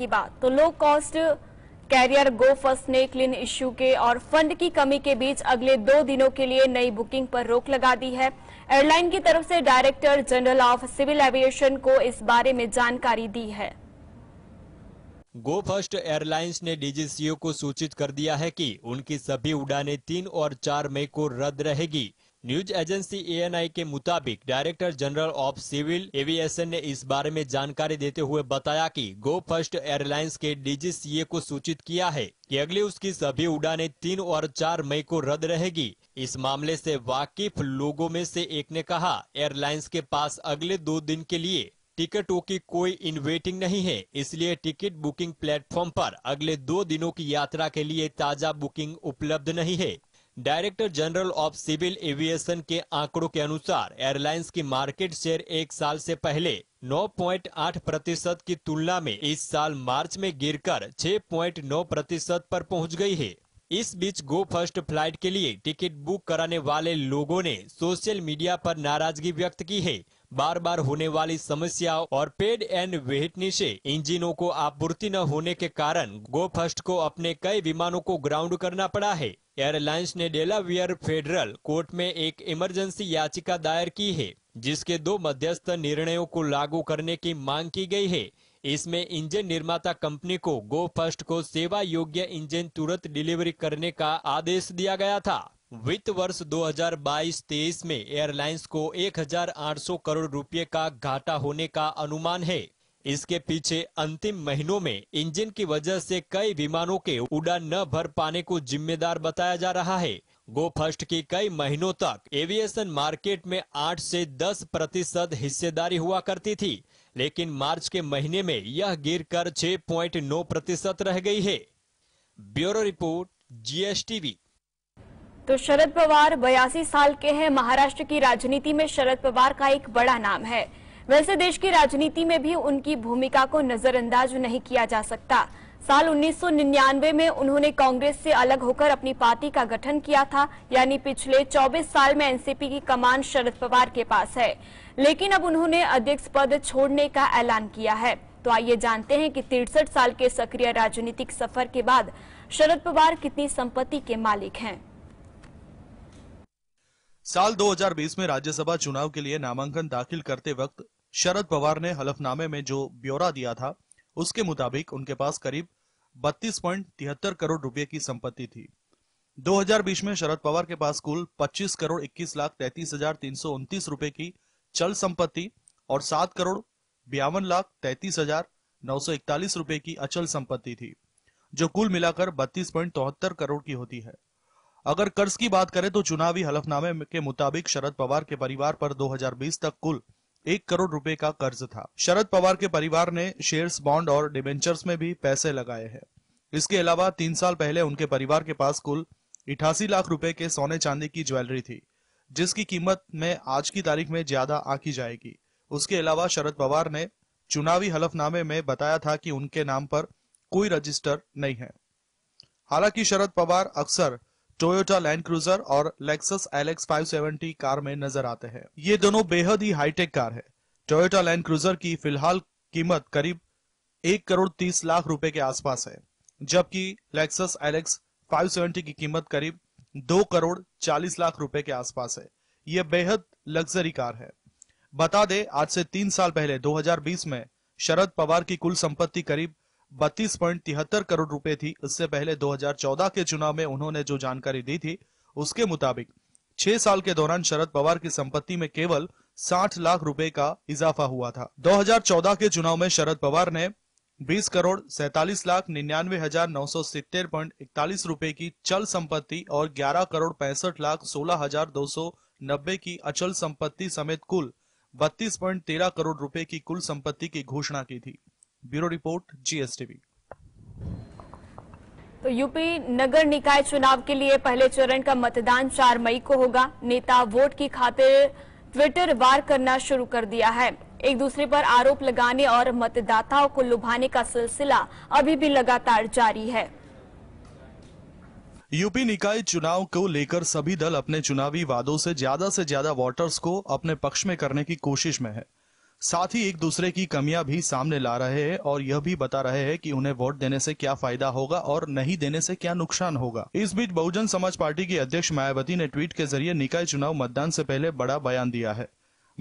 की बात तो low cost carrier Go First ने क्लीन इश्यू के और फंड की कमी के बीच अगले दो दिनों के लिए नई बुकिंग पर रोक लगा दी है एयरलाइन की तरफ से director general of civil aviation को इस बारे में जानकारी दी है गो फर्स्ट एयरलाइंस ने डीजीसीओ e को सूचित कर दिया है कि उनकी सभी उड़ानें तीन और चार मई को रद्द रहेगी न्यूज एजेंसी एएनआई के मुताबिक director general of civil aviation ने इस बारे में जानकारी देते हुए बताया कि गो फर्स्ट एयरलाइंस के डीजीसीए को सूचित किया है कि अगली उसकी सभी उड़ानें तीन और चार मई को रद्द रहेगी इस मामले से वाकिफ लोगों में से एक ने कहा एयरलाइंस के पास अगले दो दिन के लिए टिकटों की कोई इनवेटिंग नहीं है इसलिए टिकट बुकिंग प्लेटफॉर्म पर अगले दो दिनों की यात्रा के लिए ताजा बुकिंग उपलब्ध नहीं है director general of civil aviation के आंकड़ों के अनुसार एयरलाइंस की मार्केट शेयर एक साल से पहले 9.8 प्रतिशत की तुलना में इस साल मार्च में गिरकर 6.9 प्रतिशत पर पहुंच गई है इस बीच गो फर्स्ट फ्लाइट के लिए टिकट बुक कराने वाले लोगों ने सोशल मीडिया पर नाराजगी व्यक्त की है बार बार होने वाली समस्याओं और पेड एंड वेटनी से इंजिनों को आपूर्ति न होने के कारण गो फर्स्ट को अपने कई विमानों को ग्राउंड करना पड़ा है एयरलाइंस ने डेलावियर फेडरल कोर्ट में एक इमरजेंसी याचिका दायर की है जिसके दो मध्यस्थ निर्णयों को लागू करने की मांग की गई है इसमें इंजन निर्माता कंपनी को गो फर्स्ट को सेवा योग्य इंजन तुरंत डिलीवरी करने का आदेश दिया गया था वित्त वर्ष 2022-23 में एयरलाइंस को 1,800 करोड़ रुपए का घाटा होने का अनुमान है इसके पीछे अंतिम महीनों में इंजन की वजह से कई विमानों के उड़ान न भर पाने को जिम्मेदार बताया जा रहा है गो फर्स्ट की कई महीनों तक एविएशन मार्केट में 8 से 10 प्रतिशत हिस्सेदारी हुआ करती थी लेकिन मार्च के महीने में यह गिरकर 6.9 प्रतिशत रह गई है ब्यूरो रिपोर्ट जीएसटीवी तो शरद पवार बयासी साल के हैं महाराष्ट्र की राजनीति में शरद पवार का एक बड़ा नाम है वैसे देश की राजनीति में भी उनकी भूमिका को नजरअंदाज नहीं किया जा सकता साल 1999 में उन्होंने कांग्रेस से अलग होकर अपनी पार्टी का गठन किया था यानी पिछले 24 साल में एनसीपी की कमान शरद पवार के पास है लेकिन अब उन्होंने अध्यक्ष पद छोड़ने का ऐलान किया है तो आइए जानते हैं कि तिरसठ साल के सक्रिय राजनीतिक सफर के बाद शरद पवार कितनी संपत्ति के मालिक हैं साल 2020 में राज्यसभा चुनाव के लिए नामांकन दाखिल करते वक्त शरद पवार ने हलफनामे में जो ब्यौरा दिया था उसके मुताबिक उनके पास करीब बत्तीस पॉइंट तिहत्तर करोड़ रुपए की संपत्ति थी 2020 में शरद पवार के पास कुल 25 करोड़ 21 लाख तैतीस हजार तीन सौ उनतीस रुपए की चल संपत्ति और 7 करोड़ बयावन लाख तैतीस हजार नौ सौ इकतालीस रुपए की अचल संपत्ति थी जो कुल मिलाकर बत्तीस पॉइंट चौहत्तर करोड़ की होती है अगर कर्ज की बात करें तो चुनावी हलफनामे के मुताबिक शरद पवार के परिवार पर 2020 तक कुल एक करोड़ रुपए का कर्ज था शरद पवार के परिवार ने शेयर्स बॉन्ड और डिबेंचर्स में भी पैसे लगाए हैं इसके अलावा तीन साल पहले उनके परिवार के पास कुल इठासी लाख रुपए के सोने चांदी की ज्वेलरी थी जिसकी कीमत में आज की तारीख में ज्यादा आकी जाएगी उसके अलावा शरद पवार ने चुनावी हलफनामे में बताया था कि उनके नाम पर कोई रजिस्टर नहीं है हालांकि शरद पवार अक्सर टोयोटा लैंड क्रूजर और लेक्सस एलएक्स 570 कार में नजर आते हैं ये दोनों बेहद ही हाईटेक कार है टोयोटा लैंड क्रूजर की फिलहाल कीमत करीब एक करोड़ तीस लाख रुपए के आसपास है जबकि लेक्सस एलेक्स 570 की कीमत करीब दो करोड़ चालीस लाख रुपए के आसपास है यह बेहद लग्जरी कार है बता दे आज से तीन साल पहले 2020 में शरद पवार की कुल संपत्ति करीब बत्तीस पॉइंट तिहत्तर करोड़ रुपए थी इससे पहले 2014 के चुनाव में उन्होंने जो जानकारी दी थी उसके मुताबिक छह साल के दौरान शरद पवार की संपत्ति में केवल 60 लाख रुपए का इजाफा हुआ था 2014 के चुनाव में शरद पवार ने 20 करोड़ सैतालीस लाख निन्यानवे हजार नौ सौ सितर पॉइंट इकतालीस रूपए की चल संपत्ति और 11 करोड़ पैंसठ लाख सोलह हजार दो सौ नब्बे की अचल संपत्ति समेत कुल बत्तीस पॉइंट तेरह करोड़ रुपए की कुल संपत्ति की घोषणा की थी ब्यूरो रिपोर्ट जीएसटीवी तो यूपी नगर निकाय चुनाव के लिए पहले चरण का मतदान 4 मई को होगा नेता वोट की खातिर ट्विटर वार करना शुरू कर दिया है एक दूसरे पर आरोप लगाने और मतदाताओं को लुभाने का सिलसिला अभी भी लगातार जारी है यूपी निकाय चुनाव को लेकर सभी दल अपने चुनावी वादों से ज्यादा से ज्यादा वोटर्स को अपने पक्ष में करने की कोशिश में है साथ ही एक दूसरे की कमियां भी सामने ला रहे हैं और यह भी बता रहे हैं कि उन्हें वोट देने से क्या फायदा होगा और नहीं देने से क्या नुकसान होगा इस बीच बहुजन समाज पार्टी की अध्यक्ष मायावती ने ट्वीट के जरिए निकाय चुनाव मतदान से पहले बड़ा बयान दिया है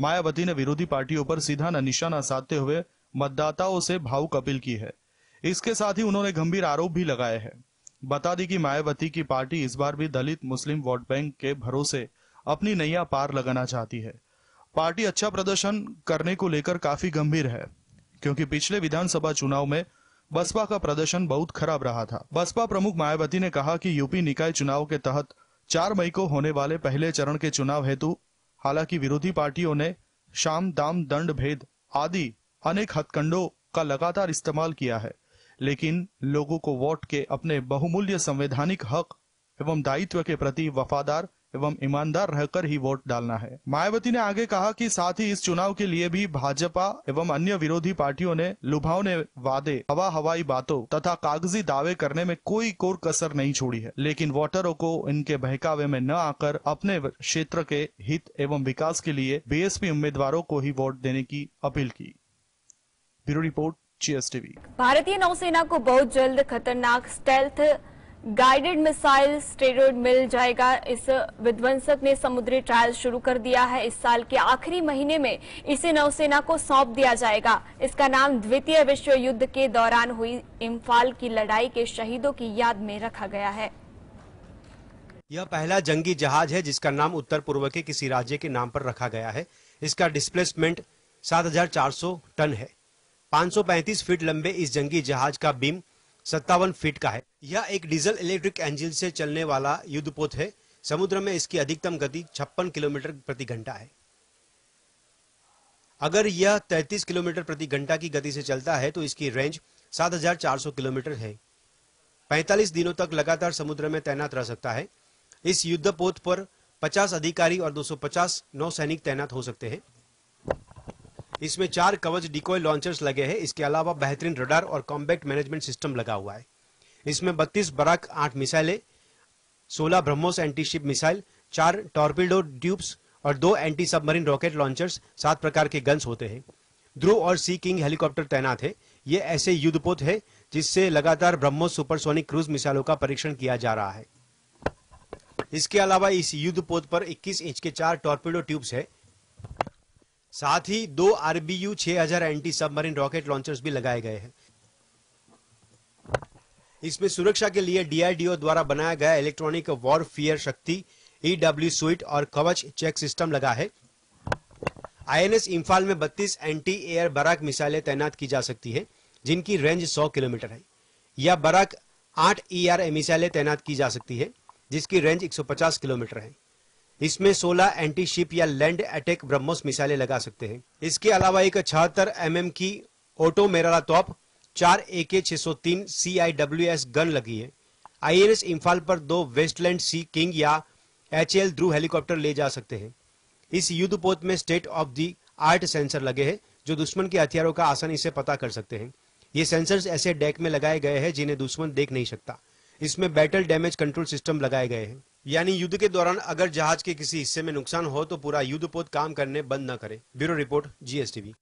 मायावती ने विरोधी पार्टियों पर सीधा न निशाना साधते हुए मतदाताओं से भावुक अपील की है इसके साथ ही उन्होंने गंभीर आरोप भी लगाए हैं बता दी कि मायावती की पार्टी इस बार भी दलित मुस्लिम वोट बैंक के भरोसे अपनी नैया पार लगाना चाहती है पार्टी अच्छा प्रदर्शन करने को लेकर काफी गंभीर है क्योंकि पिछले विधानसभा चुनाव में बसपा का प्रदर्शन बहुत खराब रहा था बसपा प्रमुख मायावती ने कहा कि यूपी निकाय चुनाव के तहत चार मई को होने वाले पहले चरण के चुनाव हेतु हालांकि विरोधी पार्टियों ने शाम दाम दंड भेद आदि अनेक हथकंडों का लगातार इस्तेमाल किया है लेकिन लोगों को वोट के अपने बहुमूल्य संवैधानिक हक एवं दायित्व के प्रति वफादार एवं ईमानदार रहकर ही वोट डालना है मायावती ने आगे कहा कि साथ ही इस चुनाव के लिए भी भाजपा एवं अन्य विरोधी पार्टियों ने लुभावने वादे हवा हवाई बातों तथा कागजी दावे करने में कोई कोर कसर नहीं छोड़ी है लेकिन वोटरों को इनके बहकावे में न आकर अपने क्षेत्र के हित एवं विकास के लिए बीएसपी उम्मीदवारों को ही वोट देने की अपील की ब्यूरो रिपोर्ट जीएसटीवी भारतीय नौसेना को बहुत जल्द खतरनाक स्टेल्थ गाइडेड मिसाइल स्टेरॉइड मिल जाएगा इस विध्वंसक ने समुद्री ट्रायल शुरू कर दिया है इस साल के आखिरी महीने में इसे नौसेना को सौंप दिया जाएगा इसका नाम द्वितीय विश्व युद्ध के दौरान हुई इम्फाल की लड़ाई के शहीदों की याद में रखा गया है यह पहला जंगी जहाज है जिसका नाम उत्तर पूर्व के किसी राज्य के नाम पर रखा गया है इसका डिस्प्लेसमेंट सात टन है पांच फीट लंबे इस जंगी जहाज का बीम सत्तावन फीट का है यह एक डीजल इलेक्ट्रिक इंजन से चलने वाला युद्धपोत है समुद्र में इसकी अधिकतम गति छप्पन किलोमीटर प्रति घंटा है अगर यह 33 किलोमीटर प्रति घंटा की गति से चलता है तो इसकी रेंज 7,400 किलोमीटर है 45 दिनों तक लगातार समुद्र में तैनात रह सकता है इस युद्धपोत पर 50 अधिकारी और 250 नौसैनिक तैनात हो सकते हैं इसमें चार कवच डिकॉय लॉन्चर्स लगे हैं इसके अलावा बेहतरीन रडार और कॉम्बैक्ट मैनेजमेंट सिस्टम लगा हुआ है इसमें 32 बराक आठ मिसाइलें 16 ब्रह्मोस एंटी शिप मिसाइल चार टॉर्पीडो ट्यूब्स और दो एंटी सबमरीन रॉकेट लॉन्चर्स सात प्रकार के गन्स होते हैं ध्रुव और सी किंग हेलीकॉप्टर तैनात है ये ऐसे युद्धपोत है जिससे लगातार ब्रह्मोस सुपरसोनिक क्रूज मिसाइलों का परीक्षण किया जा रहा है इसके अलावा इस युद्धपोत पर 21 इंच के चार टॉर्पिडो ट्यूब्स है साथ ही दो RBU 6000 anti submarine rocket launchers भी लगाए गए हैं इसमें सुरक्षा के लिए डीआरडीओ द्वारा बनाया गया इलेक्ट्रॉनिक वॉरफियर शक्ति ईडब्ल्यू स्वीट और कवच चेक सिस्टम लगा है आईएनएस इम्फाल में 32 एंटी एयर बराक मिसाइलें तैनात की जा सकती है जिनकी रेंज 100 किलोमीटर है या बराक 8 ईआर मिसाइलें तैनात की जा सकती है जिसकी रेंज 150 किलोमीटर है इसमें 16 एंटी शिप या लैंड अटैक ब्रह्मोस मिसाइलें लगा सकते हैं इसके अलावा एक छहत्तर एम mm की ऑटो मेराला तोप चार ए के छह सौ तीन C I W S gun लगी है आई एन एस इम्फाल पर दो वेस्टलैंड सी किंग या एच एल ध्रुव हेलीकॉप्टर ले जा सकते हैं इस युद्धपोत में state of the art sensor लगे हैं जो दुश्मन के हथियारों का आसानी से पता कर सकते हैं ये सेंसर्स ऐसे डेक में लगाए गए हैं जिन्हें दुश्मन देख नहीं सकता इसमें बैटल डैमेज कंट्रोल सिस्टम लगाए गए हैं यानी युद्ध के दौरान अगर जहाज के किसी हिस्से में नुकसान हो तो पूरा युद्धपोत काम करने बंद न करे ब्यूरो रिपोर्ट जीएसटीवी